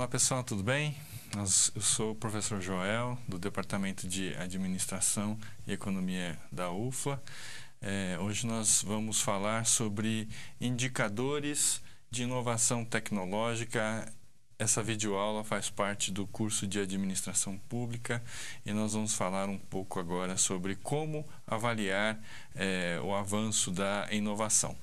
Olá pessoal, tudo bem? eu sou o professor Joel, do Departamento de Administração e Economia da UFLA. É, hoje nós vamos falar sobre indicadores de inovação tecnológica. Essa videoaula faz parte do curso de Administração Pública e nós vamos falar um pouco agora sobre como avaliar é, o avanço da inovação.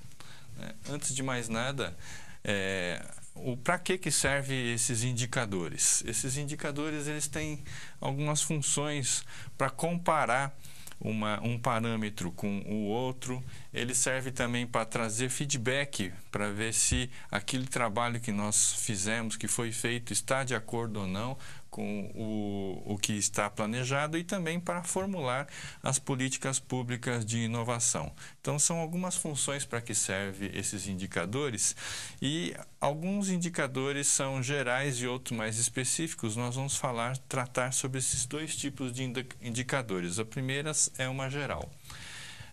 É, antes de mais nada, é, o para que que serve esses indicadores? Esses indicadores eles têm algumas funções para comparar uma, um parâmetro com o outro. Ele serve também para trazer feedback, para ver se aquele trabalho que nós fizemos, que foi feito, está de acordo ou não com o, o que está planejado e também para formular as políticas públicas de inovação. Então, são algumas funções para que servem esses indicadores e alguns indicadores são gerais e outros mais específicos. Nós vamos falar, tratar sobre esses dois tipos de indicadores. A primeira é uma geral.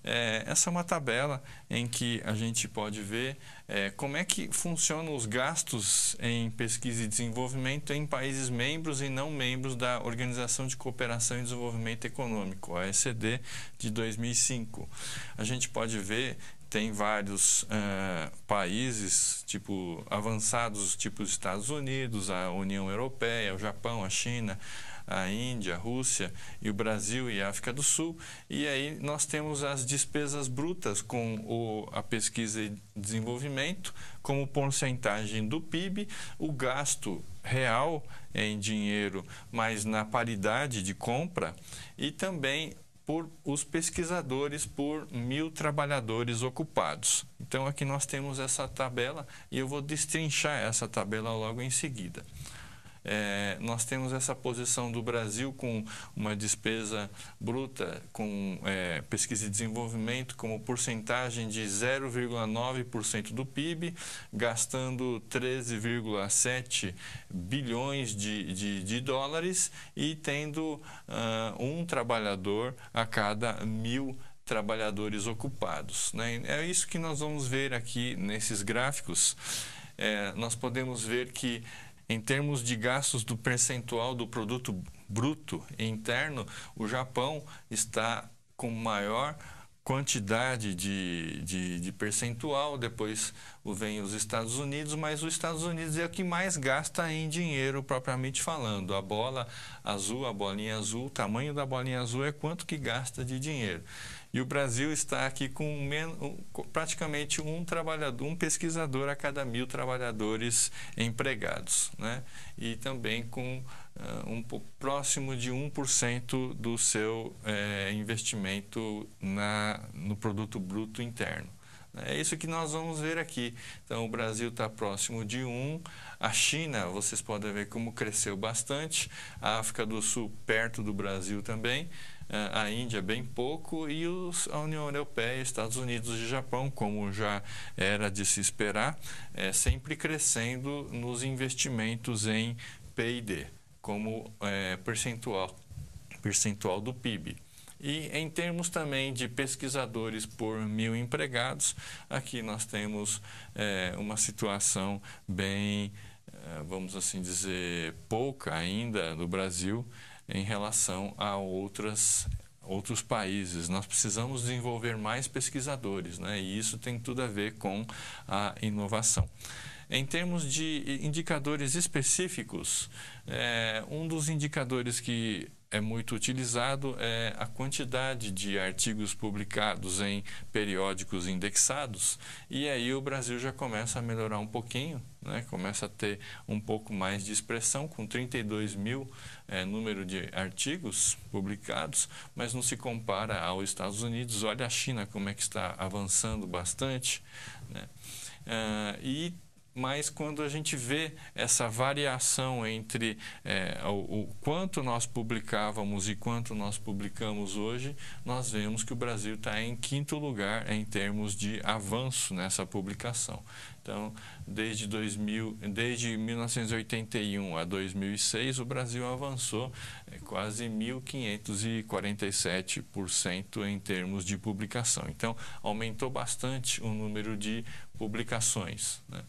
É, essa é uma tabela em que a gente pode ver é, como é que funcionam os gastos em pesquisa e desenvolvimento em países membros e não membros da Organização de Cooperação e Desenvolvimento Econômico, OECD, de 2005. A gente pode ver tem vários uh, países tipo avançados, tipo os Estados Unidos, a União Europeia, o Japão, a China, a Índia, a Rússia e o Brasil e a África do Sul. E aí nós temos as despesas brutas com o, a pesquisa e desenvolvimento como porcentagem do PIB, o gasto real em dinheiro, mas na paridade de compra e também por os pesquisadores por mil trabalhadores ocupados. Então aqui nós temos essa tabela e eu vou destrinchar essa tabela logo em seguida é, nós temos essa posição do Brasil com uma despesa bruta com é, pesquisa e desenvolvimento como porcentagem de 0,9% do PIB, gastando 13,7 bilhões de, de, de, dólares e tendo uh, um trabalhador a cada mil trabalhadores ocupados. Né? É isso que nós vamos ver aqui nesses gráficos. É, nós podemos ver que em termos de gastos do percentual do produto bruto interno, o Japão está com maior quantidade de, de, de, percentual, depois vem os Estados Unidos, mas os Estados Unidos é o que mais gasta em dinheiro propriamente falando. A bola azul, a bolinha azul, o tamanho da bolinha azul é quanto que gasta de dinheiro. E o Brasil está aqui com, menos, praticamente um trabalhador, um pesquisador a cada mil trabalhadores empregados, né? E também com uh, um próximo de 1% do seu eh, investimento na, no produto bruto interno. É isso que nós vamos ver aqui. Então, o Brasil está próximo de 1, a China, vocês podem ver como cresceu bastante, a África do Sul perto do Brasil também, é, a Índia bem pouco e os, a União Europeia, Estados Unidos e Japão, como já era de se esperar, é, sempre crescendo nos investimentos em P&D, como é, percentual, percentual do PIB. E em termos também de pesquisadores por mil empregados, aqui nós temos é, uma situação bem, eh, vamos assim dizer, pouca ainda no Brasil em relação a outras outros países. Nós precisamos desenvolver mais pesquisadores, né? e isso tem tudo a ver com a inovação. Em termos de eh, indicadores específicos, é, um dos indicadores que é muito utilizado é a quantidade de artigos publicados em periódicos indexados e aí o Brasil já começa a melhorar um pouquinho, né? começa a ter um pouco mais de expressão com 32 mil é, número de artigos publicados, mas não se compara aos Estados Unidos. Olha a China como é que está avançando bastante, né? Uh, e mas quando a gente vê essa variação entre é, o, o, quanto nós publicávamos e quanto nós publicamos hoje, nós vemos que o Brasil está em quinto lugar em termos de avanço nessa publicação. Então, desde, 2000, desde 1981 a 2006, o Brasil avançou é, quase 1.547% em termos de publicação. Então, aumentou bastante o número de publicações. Né?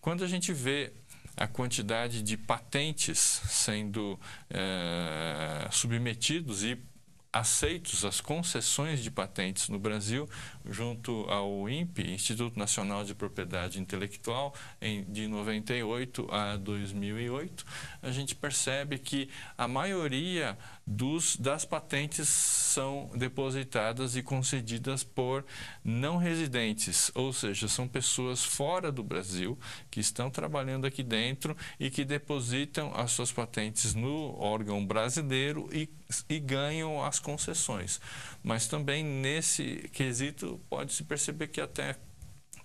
Quando a gente vê a quantidade de patentes sendo é, submetidos e aceitos as concessões de patentes no Brasil junto ao INPE, Instituto Nacional de Propriedade Intelectual, em, de 98 a 2008, a gente percebe que a maioria dos, das patentes são depositadas e concedidas por não residentes, ou seja, são pessoas fora do Brasil que estão trabalhando aqui dentro e que depositam as suas patentes no órgão brasileiro e, e ganham as concessões. Mas também nesse quesito pode-se perceber que até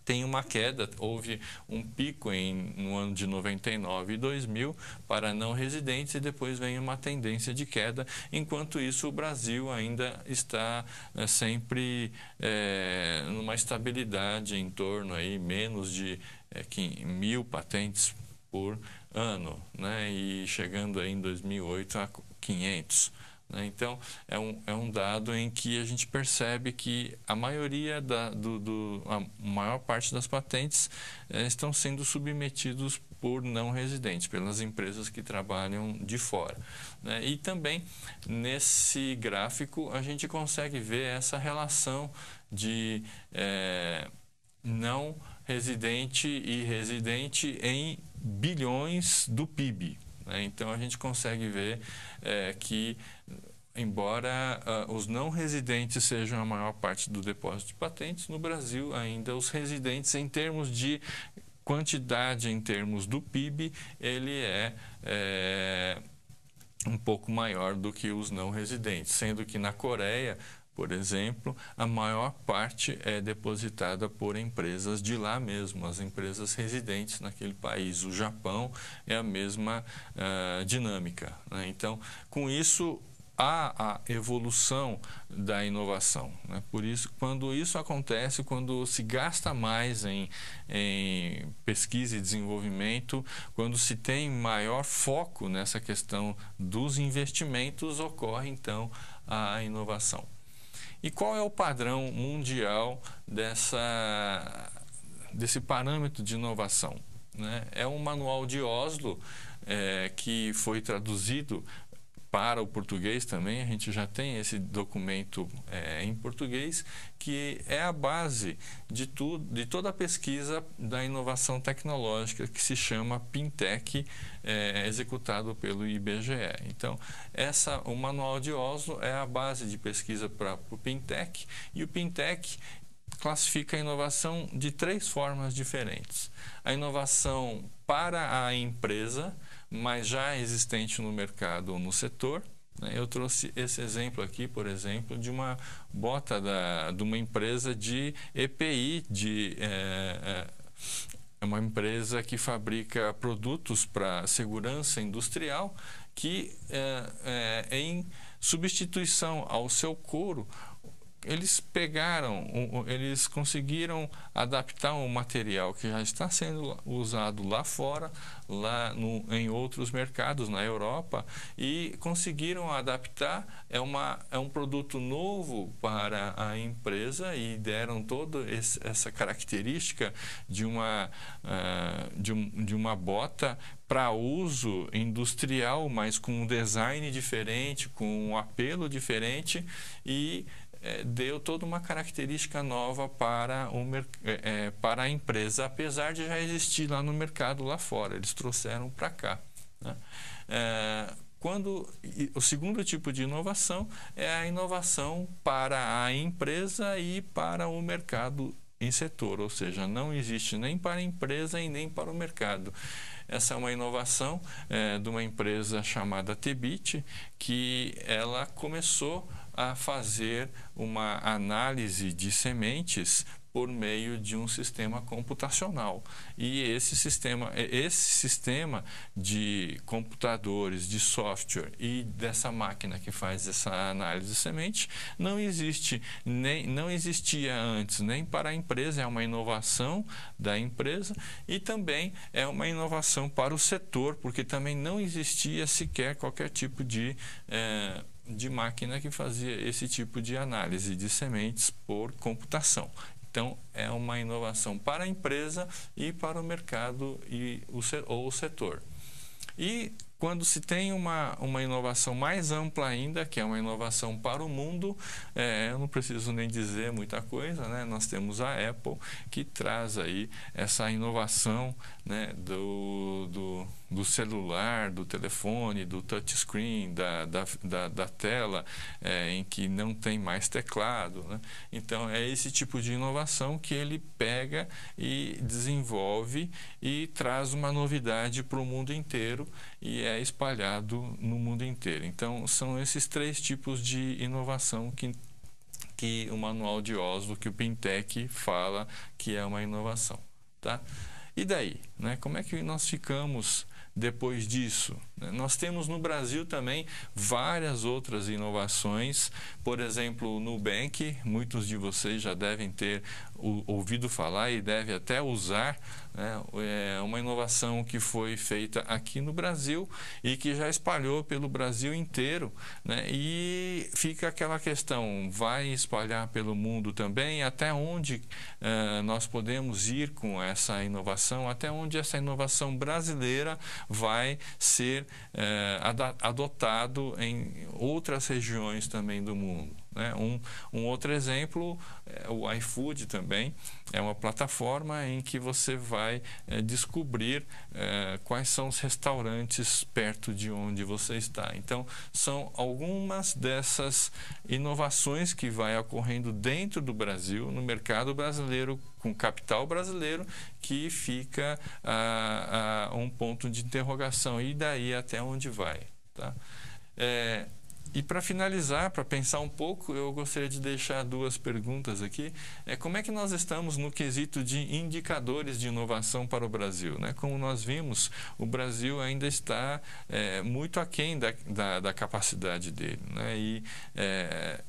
tem uma queda. Houve um pico em, no ano de 99 e 2000 para não residentes e depois vem uma tendência de queda. Enquanto isso, o Brasil ainda está é, sempre é, numa estabilidade em torno aí menos de é, mil patentes por ano, né? E chegando aí em 2008 a 500. Né? Então, é um, é um dado em que a gente percebe que a maioria, da, do, do a maior parte das patentes eh, estão sendo submetidos por não residentes, pelas empresas que trabalham de fora. Né? E também, nesse gráfico, a gente consegue ver essa relação de eh, não residente e residente em bilhões do PIB. Né? Então a gente consegue ver é, que, embora uh, os não residentes sejam a maior parte do depósito de patentes, no Brasil ainda os residentes, em termos de quantidade, em termos do PIB, ele é, é um pouco maior do que os não residentes, sendo que na Coreia por exemplo, a maior parte é depositada por empresas de lá mesmo, as empresas residentes naquele país. O Japão é a mesma uh, dinâmica. Né? Então, com isso, há a evolução da inovação. Né? Por isso, quando isso acontece, quando se gasta mais em, em, pesquisa e desenvolvimento, quando se tem maior foco nessa questão dos investimentos, ocorre então a inovação. E qual é o padrão mundial dessa, desse parâmetro de inovação? Né? É um manual de Oslo é, que foi traduzido para o português também, a gente já tem esse documento é, em português, que é a base de, tu, de toda a pesquisa da inovação tecnológica, que se chama Pintec, é, executado pelo IBGE. Então, essa, o Manual de Oslo é a base de pesquisa para o Pintec, e o Pintec classifica a inovação de três formas diferentes. A inovação para a empresa, mas já existente no mercado ou no setor. Né, eu trouxe esse exemplo aqui, por exemplo, de uma bota da, de uma empresa de EPI, de, é, é, é uma empresa que fabrica produtos para segurança industrial que, é, é, é em substituição ao seu couro, eles pegaram, eles conseguiram adaptar um material que já está sendo usado lá fora, lá no, em outros mercados na Europa e conseguiram adaptar. É, uma, é um produto novo para a empresa e deram toda essa característica de uma, uh, de, um, de uma bota para uso industrial, mas com um design diferente, com um apelo diferente e é, deu toda uma característica nova para, o, é, é, para a empresa, apesar de já existir lá no mercado lá fora, eles trouxeram para cá. Né? É, quando o segundo tipo de inovação é a inovação para a empresa e para o mercado em setor, ou seja, não existe nem para a empresa e nem para o mercado. Essa é uma inovação é, de uma empresa chamada Tebit, que ela começou a fazer uma análise de sementes por meio de um sistema computacional. E esse sistema, esse sistema de computadores, de software e dessa máquina que faz essa análise de semente não existe nem não existia antes, nem para a empresa, é uma inovação da empresa e também é uma inovação para o setor, porque também não existia sequer qualquer tipo de eh, de máquina que fazia esse tipo de análise de sementes por computação. Então, é uma inovação para a empresa e para o mercado e o, ou o setor. E quando se tem uma, uma inovação mais ampla ainda, que é uma inovação para o mundo, é, eu não preciso nem dizer muita coisa, né? nós temos a Apple que traz aí essa inovação né, do, do do celular, do telefone, do touchscreen, da, da, da, da tela é, em que não tem mais teclado. Né? Então, é esse tipo de inovação que ele pega e desenvolve e traz uma novidade para o mundo inteiro e é espalhado no mundo inteiro. Então, são esses três tipos de inovação que que o manual de Oslo, que o Pintec fala que é uma inovação, tá? E daí, né? Como é que nós ficamos depois disso, nós temos no Brasil também várias outras inovações, por exemplo, o Nubank, muitos de vocês já devem ter ouvido falar e deve até usar, né? é uma inovação que foi feita aqui no Brasil e que já espalhou pelo Brasil inteiro. Né? E fica aquela questão, vai espalhar pelo mundo também? Até onde eh, nós podemos ir com essa inovação? Até onde essa inovação brasileira vai ser é, adotado em outras regiões também do mundo. Né? Um, um outro exemplo, é o iFood também, é uma plataforma em que você vai é, descobrir é, quais são os restaurantes perto de onde você está. Então, são algumas dessas inovações que vai ocorrendo dentro do Brasil, no mercado brasileiro, com capital brasileiro, que fica um ponto de interrogação. E daí até onde vai? Tá? É, e para finalizar, para pensar um pouco, eu gostaria de deixar duas perguntas aqui. É como é que nós estamos no quesito de indicadores de inovação para o Brasil? Né? Como nós vimos, o Brasil ainda está é, muito aquém da, da, da capacidade dele. Né? E é,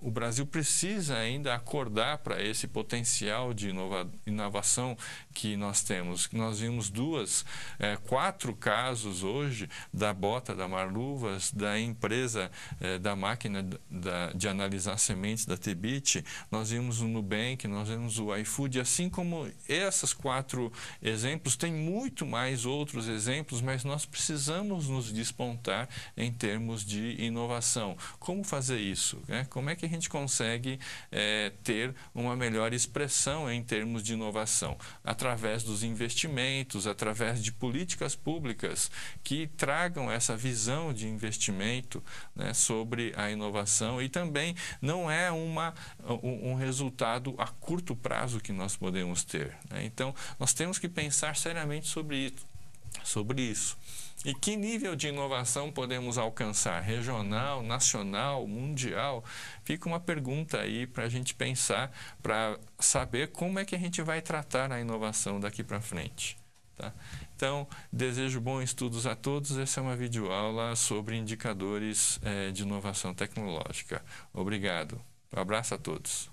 o Brasil precisa ainda acordar para esse potencial de inova inovação que nós temos. Nós vimos duas, eh, quatro casos hoje da bota da Marluvas, da empresa eh, da máquina da, de analisar sementes da Tebit, nós vimos o Nubank, nós vimos o iFood, assim como esses quatro exemplos, tem muito mais outros exemplos, mas nós precisamos nos despontar em termos de inovação. Como fazer isso? Né? Como é que que a gente consegue é, ter uma melhor expressão em termos de inovação? Através dos investimentos, através de políticas públicas que tragam essa visão de investimento né, sobre a inovação e também não é uma, um resultado a curto prazo que nós podemos ter. Né? Então, nós temos que pensar seriamente sobre isso. Sobre isso. E que nível de inovação podemos alcançar? Regional, nacional, mundial? Fica uma pergunta aí para a gente pensar, para saber como é que a gente vai tratar a inovação daqui para frente. Tá? Então, desejo bons estudos a todos. Essa é uma videoaula sobre indicadores é, de inovação tecnológica. Obrigado. Um abraço a todos.